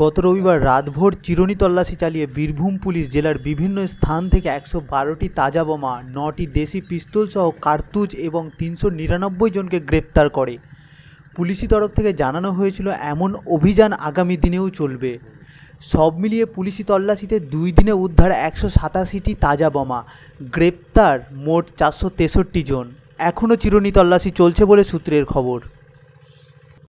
গত রবিবার রাতভর চিরণি তল্লাশি চালিয়ে বীরভূম পুলিশ জেলার বিভিন্ন স্থান থেকে একশো বারোটি তাজা বোমা নটি দেশি পিস্তল সহ কার্তুজ এবং তিনশো নিরানব্বই জনকে গ্রেপ্তার করে পুলিশি তরফ থেকে জানানো হয়েছিল এমন অভিযান আগামী দিনেও চলবে সব মিলিয়ে পুলিশি তল্লাশিতে দুই দিনে উদ্ধার একশো সাতাশিটি তাজা বোমা গ্রেপ্তার মোট চারশো তেষট্টি জন এখনও চিরণি তল্লাশি চলছে বলে সূত্রের খবর